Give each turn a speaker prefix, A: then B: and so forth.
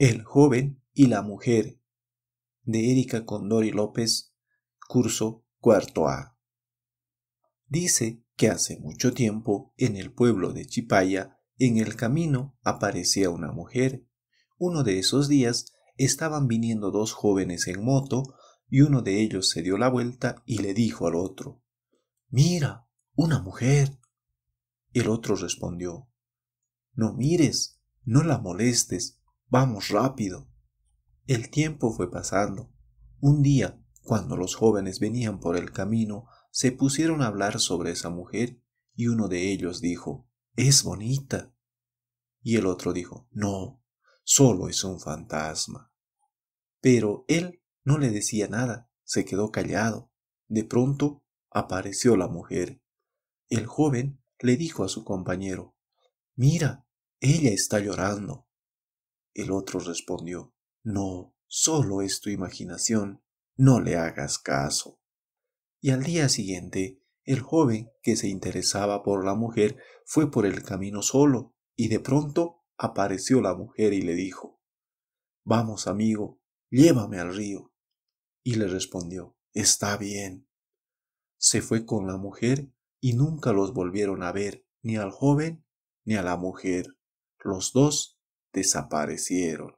A: El joven y la mujer de Erika Condori López, curso cuarto A. Dice que hace mucho tiempo en el pueblo de Chipaya, en el camino aparecía una mujer. Uno de esos días estaban viniendo dos jóvenes en moto y uno de ellos se dio la vuelta y le dijo al otro, Mira, una mujer. El otro respondió, No mires, no la molestes, Vamos rápido. El tiempo fue pasando. Un día, cuando los jóvenes venían por el camino, se pusieron a hablar sobre esa mujer y uno de ellos dijo, es bonita. Y el otro dijo, no, solo es un fantasma. Pero él no le decía nada, se quedó callado. De pronto apareció la mujer. El joven le dijo a su compañero, mira, ella está llorando. El otro respondió, No, solo es tu imaginación, no le hagas caso. Y al día siguiente, el joven que se interesaba por la mujer fue por el camino solo, y de pronto apareció la mujer y le dijo, Vamos, amigo, llévame al río. Y le respondió, Está bien. Se fue con la mujer y nunca los volvieron a ver, ni al joven ni a la mujer. Los dos desaparecieron.